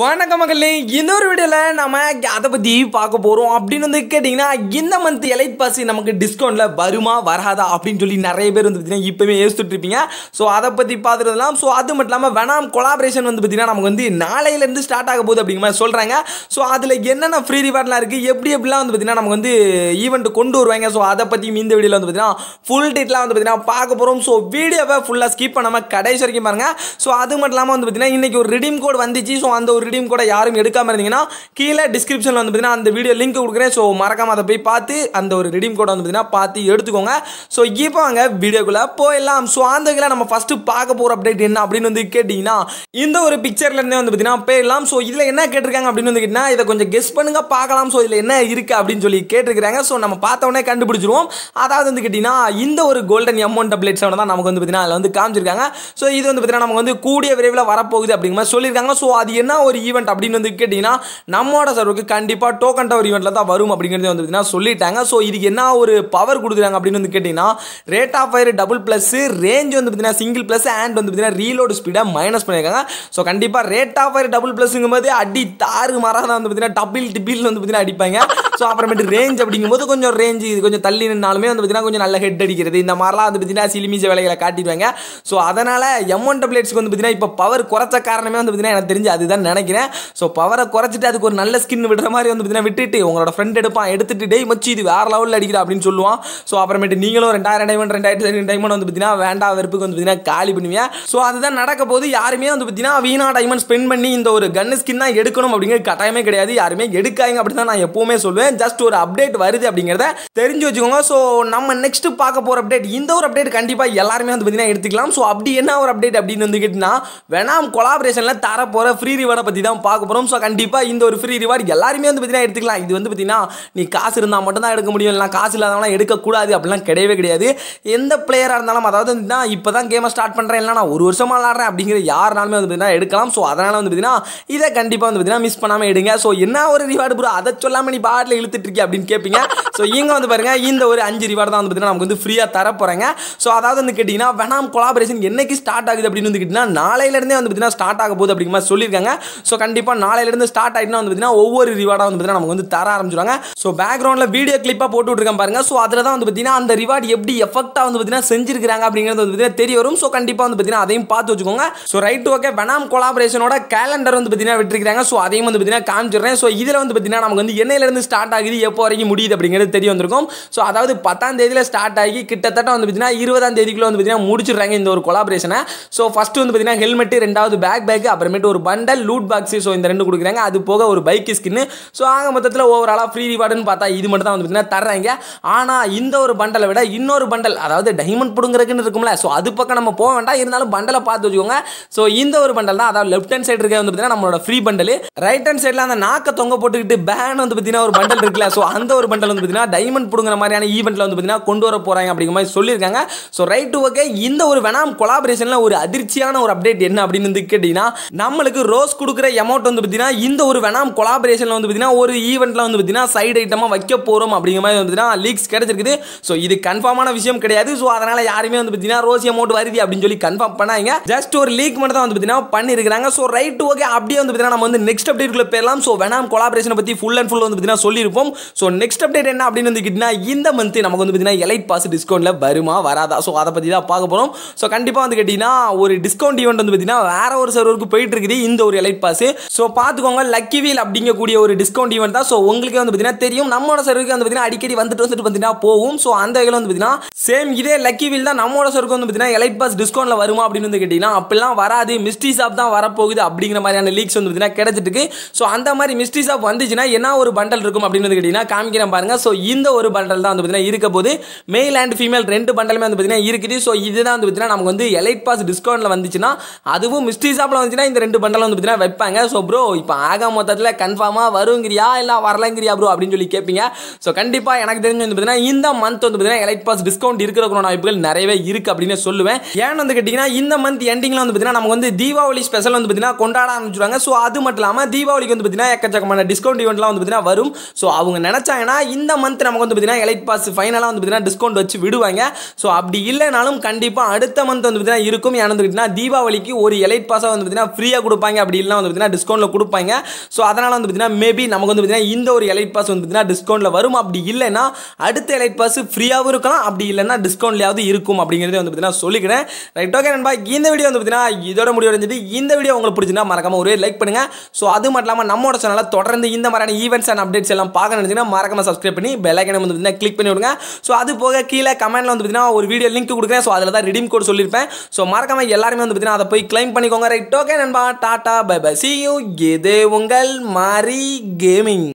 வணக்க மகளே இன்னொரு வீடியோவில் நம்ம அதை பற்றி பார்க்க போகிறோம் அப்படின்னு வந்து கேட்டிங்கன்னா இந்த மந்த் எலைட் பாஸ் நமக்கு டிஸ்கவுண்ட்டில் வருமா வராதா அப்படின்னு சொல்லி நிறைய பேர் வந்து பார்த்திங்கன்னா இப்போவே இருப்பீங்க ஸோ அதை பற்றி பார்த்துருந்தலாம் ஸோ அது மட்டும் இல்லாமல் வேணாம் கொலாபரேஷன் வந்து பார்த்திங்கன்னா நமக்கு வந்து நாளையிலேருந்து ஸ்டார்ட் ஆக போகுது அப்படிங்கிற மாதிரி சொல்கிறாங்க ஸோ அதில் என்னென்ன ஃப்ரீ ரிவார்ட்லாம் இருக்குது எப்படி எப்படிலாம் வந்து பார்த்திங்கன்னா நமக்கு வந்து ஈவெண்ட் கொண்டு வருவாங்க ஸோ அதை பற்றியும் இந்த வீடியோவில் வந்து பார்த்திங்கன்னா ஃபுல் டேட்லாம் வந்து பார்த்திங்கன்னா பார்க்க போகிறோம் ஸோ வீடியோவை ஃபுல்லாக ஸ்கிப் பண்ணாமல் கடைசி வரைக்கும் பாருங்கள் ஸோ அது மட்டும் இல்லாமல் வந்து பார்த்திங்கன்னா இன்றைக்கி ஒரு ரிடீம் கோட் வந்துச்சு ஸோ அந்த ஒரு ஒரு ரிடீம் கூட யாரும் எடுக்காமல் இருந்தீங்கன்னா கீழே டிஸ்கிரிப்ஷனில் வந்து பார்த்தீங்கன்னா அந்த வீடியோ லிங்க் கொடுக்குறேன் ஸோ மறக்காமல் அதை போய் பார்த்து அந்த ஒரு ரிடீம் கோடை வந்து பார்த்தீங்கன்னா பார்த்து எடுத்துக்கோங்க ஸோ இப்போ அங்கே வீடியோக்குள்ளே போயிடலாம் ஸோ அந்த கீழே நம்ம ஃபஸ்ட்டு பார்க்க போகிற அப்டேட் என்ன அப்படின்னு வந்து கேட்டிங்கன்னா இந்த ஒரு பிக்சர்லேருந்தே வந்து பார்த்தீங்கன்னா போயிடலாம் ஸோ இதில் என்ன கேட்டிருக்காங்க அப்படின்னு வந்து கேட்டிங்கன்னா இதை கொஞ்சம் கெஸ்ட் பண்ணுங்கள் பார்க்கலாம் ஸோ இதில் என்ன இருக்குது அப்படின்னு சொல்லி கேட்டிருக்கிறாங்க ஸோ நம்ம பார்த்தவொடனே கண்டுபிடிச்சிருவோம் அதாவது வந்து கேட்டிங்கன்னா இந்த ஒரு கோல்டன் எம் ஒன் தான் நமக்கு வந்து பார்த்தீங்கன்னா அதில் வந்து காமிச்சிருக்காங்க ஸோ இது வந்து பார்த்தீங்கன்னா நமக்கு வந்து கூடிய விரைவில் வரப்போகுது அப்படிங்கிற மாதிரி சொல்லியிருக்காங்க ஸோ அது என்ன ஒரு டவர் ஈவெண்ட் அப்படின்னு வந்து கேட்டிங்கன்னா நம்மோட சர்வருக்கு கண்டிப்பாக டோக்கன் டவர் ஈவெண்ட்டில் தான் வரும் அப்படிங்கிறது வந்து பார்த்தீங்கன்னா சொல்லிட்டாங்க ஸோ இதுக்கு என்ன ஒரு பவர் கொடுக்குறாங்க அப்படின்னு வந்து கேட்டிங்கன்னா rate of fire double plus range வந்து பார்த்தீங்கன்னா சிங்கிள் ப்ளஸ் அண்ட் வந்து பார்த்தீங்கன்னா ரீலோடு ஸ்பீடாக மைனஸ் பண்ணியிருக்காங்க ஸோ கண்டிப்பாக ரேட் ஆஃப் ஃபயர் டபுள் ப்ளஸ்ங்கும் போது அடி தாறு மாறாக வந்து பார்த்தீங்கன்னா டபிள் டிபிள் வந்து பார்த்தீங்கன்னா அடிப்பாங்க ஸோ அப்புறமேட்டு ரேஞ்ச் அப்படிங்கும்போது கொஞ்சம் ரேஞ்சு இது கொஞ்சம் தள்ளி நின்னாலுமே வந்து பார்த்தீங்கன்னா கொஞ்சம் நல்ல ஹெட் அடிக்கிறது இந்த மாதிரிலாம் வந்து பார்த்தீங்கன்னா சிலிமிச்ச வேலைகளை காட்டிடுவாங்க ஸோ அதனால் எம் ஒன் டப்ளேட்ஸ்க்கு வந்து பார்த்தீங்கன்னா இப்போ பவர் குறைச்ச காரணமே வந்து பார்த்தீங்கன்னா எனக்கு தெரிஞ்சு அதுதான் நினைக்கிறேன் ஸோ பவரை குறைச்சிட்டு அதுக்கு ஒரு நல்ல ஸ்கின் விடுற மாதிரி வந்து பார்த்தீங்கன்னா விட்டுட்டு உங்களோட ஃப்ரெண்ட் எடுப்பான் எடுத்துட்டு டே மச்சு இது வேறு லெவலில் அடிக்கிறா அப்படின்னு சொல்லுவான் ஸோ அப்புறமேட்டு நீங்களும் ரெண்டாயிரம் டைமண்ட் ரெண்டாயிரத்தி டைமண்ட் வந்து பார்த்தீங்கன்னா வேண்டாம் வெறுப்புக்கு வந்து பார்த்தீங்கன்னா காலி பண்ணுவேன் ஸோ அதுதான் நடக்க போது யாருமே வந்து பார்த்தீங்கன்னா வீணா டைமண்ட் ஸ்பெண்ட் பண்ணி இந்த ஒரு கன்னு ஸ்கின் தான் எடுக்கணும் அப்படிங்கிற கட்டாயமே கிடையாது யாருமே எடுக்காங்க அப்படின்னு தான் நான் எப்போவுமே சொல்லுவேன் ஜஸ்ட் ஒரு அப்டேட் வருது அப்படிங்கிறத தெரிஞ்சு வச்சுக்கோங்க ஸோ நம்ம நெக்ஸ்ட் பார்க்க போகிற அப்டேட் இந்த ஒரு அப்டேட் கண்டிப்பாக எல்லாருமே வந்து பார்த்தீங்கன்னா எடுத்துக்கலாம் ஸோ அப்படி என்ன ஒரு அப்டேட் அப்படின்னு வந்து கேட்டீங்கன்னா வேணாம் கொலாபரேஷனில் தரப்போகிற ஃப்ரீ ரிவார்டை பற்றி தான் பார்க்க போகிறோம் ஸோ கண்டிப்பாக இந்த ஒரு ஃப்ரீ ரிவார்டு எல்லாருமே வந்து பார்த்தீங்கன்னா எடுத்துக்கலாம் இது வந்து பார்த்தீங்கன்னா நீ காசு இருந்தால் மட்டும்தான் எடுக்க முடியும் இல்லைனா காசு இல்லாதவங்களாம் எடுக்கக்கூடாது அப்படிலாம் கிடையவே கிடையாது எந்த பிளேயராக இருந்தாலும் அதாவது வந்துன்னா இப்போ தான் கேமை ஸ்டார்ட் பண்ணுறேன் இல்லை நான் ஒரு வருஷமாக விளாட்றேன் அப்படிங்கிற யாருனாலுமே வந்து பார்த்தீங்கன்னா எடுக்கலாம் ஸோ அதனால் வந்து பார்த்தீங்கன்னா இதை கண்டிப்பாக வந்து பார்த்தீங்கன்னா மிஸ் பண்ணாமல் எடுங்க ஸோ என்ன ஒரு ரிவார்டு ப்ரோ அதை சொல்லாமல் நீ பாட்டில் காட்டில் இழுத்துட்டு இருக்கீங்க அப்படின்னு கேட்பீங்க ஸோ இங்கே வந்து பாருங்க இந்த ஒரு அஞ்சு ரிவார்ட் தான் வந்து பார்த்தீங்கன்னா நமக்கு வந்து ஃப்ரீயாக தர போகிறாங்க ஸோ அதாவது வந்து கேட்டிங்கன்னா வெனாம் கொலாபரேஷன் என்னைக்கு ஸ்டார்ட் ஆகுது அப்படின்னு வந்து கேட்டிங்கன்னா நாளையிலேருந்தே வந்து பார்த்தீங்கன்னா ஸ்டார்ட் ஆக போகுது அப்படிங்கிற மாதிரி சொல்லியிருக்காங்க ஸோ கண்டிப்பாக நாளையிலேருந்து ஸ்டார்ட் ஆகிட்டுனா வந்து பார்த்தீங்கன்னா ஒவ்வொரு ரிவார்டாக வந்து பார்த்தீங்கன்னா நமக்கு வந்து தர ஆரம்பிச்சிருவாங்க ஸோ பேக்ரவுண்டில் வீடியோ கிளிப்பாக போட்டு விட்டுருக்கேன் பாருங்க ஸோ அதில் தான் வந்து பார்த்தீங்கன்னா அந்த ரிவார்ட் எப்படி எஃபெக்டாக வந்து பார்த்தீங்கன்னா செஞ்சிருக்கிறாங்க அப்படிங்கிறது வந்து பார்த்தீங்கன்னா தெரிய வரும் ஸோ கண்டிப்பாக வந்து பார்த்தீங்கன்னா அதையும் பார்த்து வச்சுக்கோங்க ஸோ ரைட் ஓகே வெனாம் கொலாபரேஷனோட கேலண்டர் வந்து பார்த்தீங்கன்னா விட்டுருக்காங்க ஸோ அதையும் வந்து பார்த்தீங்கன்னா காமிச்சிடுறேன் ஸோ இதில் வந்து பார்த்தீங்கன்னா நமக்கு வந்து என்னையிலேருந்து ஸ்டார்ட் ஸ்டார்ட் ஆகுது எப்போ வரைக்கும் முடியுது அப்படிங்கிறது தெரிய வந்திருக்கும் ஸோ அதாவது பத்தாம் தேதியில் ஸ்டார்ட் ஆகி கிட்டத்தட்ட வந்து பார்த்தீங்கன்னா இருபதாம் தேதிக்குள்ளே வந்து பார்த்தீங்கன்னா முடிச்சிடுறாங்க இந்த ஒரு கொலாபரேஷனை ஸோ ஃபஸ்ட்டு வந்து பார்த்தீங்கன்னா ஹெல்மெட் ரெண்டாவது பேக் பேக் அப்புறமேட்டு ஒரு பண்டல் லூட் பாக்ஸு ஸோ இந்த ரெண்டு கொடுக்குறாங்க அது போக ஒரு பைக் ஸ்கின்னு ஸோ ஆக மொத்தத்தில் ஓவராலாக ஃப்ரீ ரிவார்டுன்னு பார்த்தா இது மட்டும் தான் வந்து பார்த்தீங்கன்னா தர்றாங்க ஆனால் இந்த ஒரு பண்டலை விட இன்னொரு பண்டல் அதாவது டைமண்ட் பிடுங்குறதுக்குன்னு இருக்கும்ல ஸோ அது பக்கம் நம்ம போக வேண்டாம் இருந்தாலும் பண்டலை பார்த்து வச்சுக்கோங்க ஸோ இந்த ஒரு பண்டல் தான் அதாவது லெஃப்ட் ஹேண்ட் சைடு இருக்க வந்து பார்த்தீங்கன்னா நம்மளோட ஃப்ரீ பண்டல் ரைட் ஹேண்ட் சைடில் அந்த நாக்கை தொங்க போட்டுக்கிட்டு பேன் வந்து பார்த்தீங்கன்னா ஒரு பண்டல் பண்டல் இருக்குல்ல ஸோ அந்த ஒரு பண்டல் வந்து பார்த்தீங்கன்னா டைமண்ட் பிடுங்குற மாதிரியான ஈவெண்ட்டில் வந்து பார்த்தீங்கன்னா கொண்டு வர போகிறாங்க அப்படிங்கிற மாதிரி சொல்லியிருக்காங்க ஸோ ரைட் ஓகே இந்த ஒரு வெனாம் கொலாபரேஷனில் ஒரு அதிர்ச்சியான ஒரு அப்டேட் என்ன அப்படின்னு வந்து கேட்டிங்கன்னா நம்மளுக்கு ரோஸ் கொடுக்குற அமௌண்ட் வந்து பார்த்தீங்கன்னா இந்த ஒரு வெனாம் கொலாபரேஷனில் வந்து பார்த்தீங்கன்னா ஒரு ஈவெண்ட்டில் வந்து பார்த்தீங்கன்னா சைடு ஐட்டமாக வைக்க போகிறோம் அப்படிங்கிற மாதிரி வந்து பார்த்தீங்கன்னா லீக்ஸ் கிடைச்சிருக்குது ஸோ இது கன்ஃபார்மான விஷயம் கிடையாது ஸோ அதனால் யாருமே வந்து பார்த்தீங்கன்னா ரோஸ் அமௌண்ட் வருது அப்படின்னு சொல்லி கன்ஃபார்ம் பண்ணாங்க ஜஸ்ட் ஒரு லீக் மட்டும் தான் வந்து பார்த்தீங்கன்னா பண்ணியிருக்காங்க ஸோ ரைட் ஓகே அப்படியே வந்து பார்த்தீங்கன்னா நம்ம வந்து நெக்ஸ்ட் அப்டேட்குள்ளே போயிடலாம் ஸோ வேணாம் கொலாபரேஷனை பற்றி ஃபுல் அண்ட் ஃபுல் வந்து பார்த்தீங்கன்னா சொல்லி சொல்லியிருப்போம் ஸோ நெக்ஸ்ட் அப்டேட் என்ன அப்படின்னு வந்து இந்த மந்த் நமக்கு வந்து பார்த்தீங்கன்னா எலைட் பாஸ் டிஸ்கவுண்ட்டில் வருமா வராதா ஸோ அதை பற்றி தான் பார்க்க போகிறோம் ஸோ கண்டிப்பாக வந்து கேட்டிங்கன்னா ஒரு டிஸ்கவுண்ட் ஈவெண்ட் வந்து பார்த்தீங்கன்னா வேறு ஒரு சர்வருக்கு போயிட்டு இருக்குது இந்த ஒரு எலைட் பாஸ் ஸோ பார்த்துக்கோங்க லக்கி வீல் அப்படிங்கக்கூடிய ஒரு டிஸ்கவுண்ட் ஈவெண்ட் தான் ஸோ உங்களுக்கே வந்து பார்த்தீங்கன்னா தெரியும் நம்மளோட சர்வருக்கு வந்து பார்த்தீங்கன்னா அடிக்கடி வந்துட்டு வந்துட்டு பார்த்தீங்கன்னா போகும் ஸோ அந்த வகையில் வந்து பார்த்தீங்கன்னா சேம் இதே லக்கி வீல் தான் நம்மளோட சர்வருக்கு வந்து பார்த்தீங்கன்னா எலைட் பாஸ் டிஸ்கவுண்ட்டில் வருமா அப்படின்னு வந்து கேட்டிங்கன்னா அப்படிலாம் வராது மிஸ்டி ஷாப் தான் வரப்போகுது அப்படிங்கிற மாதிரியான லீக்ஸ் வந்து பார்த்தீங்கன்னா கிடச்சிட்டு ஸோ அந்த மாதிரி மிஸ்டி ஷாப் வந்துச்சுன்னா என்ன ஒரு பண்டல் இருக்கும் அப்படின்னு வந்து கேட்டிங்கன்னா காமிக்கிறேன் பாருங்க ஸோ இந்த ஒரு பண்டல் தான் வந்து பார்த்தீங்கன்னா இருக்க போது மேல் அண்ட் ஃபீமேல் ரெண்டு பண்டலுமே வந்து பார்த்தீங்கன்னா இருக்குது ஸோ இதுதான் வந்து பார்த்தீங்கன்னா நமக்கு வந்து எலைட் பாஸ் டிஸ்கவுண்ட்டில் வந்துச்சுன்னா அதுவும் மிஸ்டி ஷாப்பில் வந்துச்சுன்னா இந்த ரெண்டு பண்டலும் வந்து பார்த்தீங்கன்னா வைப்பாங்க ஸோ ப்ரோ இப்போ ஆக மொத்தத்தில் கன்ஃபார்மாக வருங்கிறியா இல்லை வரலங்கிறியா ப்ரோ அப்படின்னு சொல்லி கேட்பீங்க ஸோ கண்டிப்பாக எனக்கு தெரிஞ்சு வந்து பார்த்தீங்கன்னா இந்த மந்த் வந்து பார்த்தீங்கன்னா எலைட் பாஸ் டிஸ்கவுண்ட் இருக்கிற வாய்ப்புகள் நிறையவே இருக்குது அப்படின்னு சொல்லுவேன் ஏன்னு வந்து கேட்டிங்கன்னா இந்த மந்த் எண்டிங்கில் வந்து பார்த்தீங்கன்னா நமக்கு வந்து தீபாவளி ஸ்பெஷல் வந்து பார்த்தீங்கன்னா கொண்டாட ஆரம்பிச்சுருவாங்க ஸோ அது மட்டும் இல்லாமல் தீபாவளிக்கு வந்து பார்த்தீங்கன்னா எக்கச்சக்கமான டிஸ்கவுண்ட் ஈவெண்ட்லாம் வந்து பார்த்தீங்கன்னா வரும் ஸோ ஸோ அவங்க நினச்சாங்கன்னா இந்த மந்த் நமக்கு வந்து பார்த்தீங்கன்னா எலைட் பாஸ் ஃபைனலாக வந்து பார்த்தீங்கன்னா டிஸ்கவுண்ட் வச்சு விடுவாங்க ஸோ அப்படி இல்லைனாலும் கண்டிப்பாக அடுத்த மந்த் வந்து பார்த்தீங்கன்னா இருக்கும் ஏன்னா வந்து தீபாவளிக்கு ஒரு எலைட் பாஸாக வந்து பார்த்தீங்கன்னா ஃப்ரீயாக கொடுப்பாங்க அப்படி இல்லை வந்து பார்த்தீங்கன்னா டிஸ்கவுண்ட்டில் கொடுப்பாங்க ஸோ அதனால் வந்து பார்த்தீங்கன்னா மேபி நமக்கு வந்து பார்த்தீங்கன்னா இந்த ஒரு எலைட் பாஸ் வந்து பார்த்தீங்கன்னா டிஸ்கவுண்ட்டில் வரும் அப்படி இல்லைன்னா அடுத்த எலைட் பாஸ் ஃப்ரீயாகவும் இருக்கலாம் அப்படி இல்லைன்னா டிஸ்கவுண்ட்லையாவது இருக்கும் அப்படிங்கிறத வந்து பார்த்தீங்கன்னா சொல்லிக்கிறேன் ரைட் ஓகே நண்பா இந்த வீடியோ வந்து பார்த்தீங்கன்னா இதோட முடிவடைஞ்சது இந்த வீடியோ உங்களுக்கு பிடிச்சிருந்தா மறக்காமல் ஒரே லைக் பண்ணுங்கள் ஸோ அது மட்டும் இல்லாமல் நம்மளோட சேனலில் தொடர்ந்து இந்த மாதிரியான ஈவெண்ட்ஸ் அண்ட் அப்டேட்ஸ் எல்லாம் இதெல்லாம் பார்க்க நினச்சிங்கன்னா மறக்காம சப்ஸ்கிரைப் பண்ணி பெல்லைக்கனை வந்து பார்த்தீங்கன்னா கிளிக் பண்ணி விடுங்க ஸோ அது போக கீழே கமெண்ட்டில் வந்து பார்த்தீங்கன்னா ஒரு வீடியோ லிங்க் கொடுக்குறேன் ஸோ அதில் தான் ரிடீம் கோட் சொல்லியிருப்பேன் ஸோ மறக்காம எல்லாருமே வந்து பார்த்தீங்கன்னா அதை போய் கிளைம் பண்ணிக்கோங்க ரைட் ஓகே நண்பா டாட்டா பை பை சி யூ இது உங்கள் மாரி கேமிங்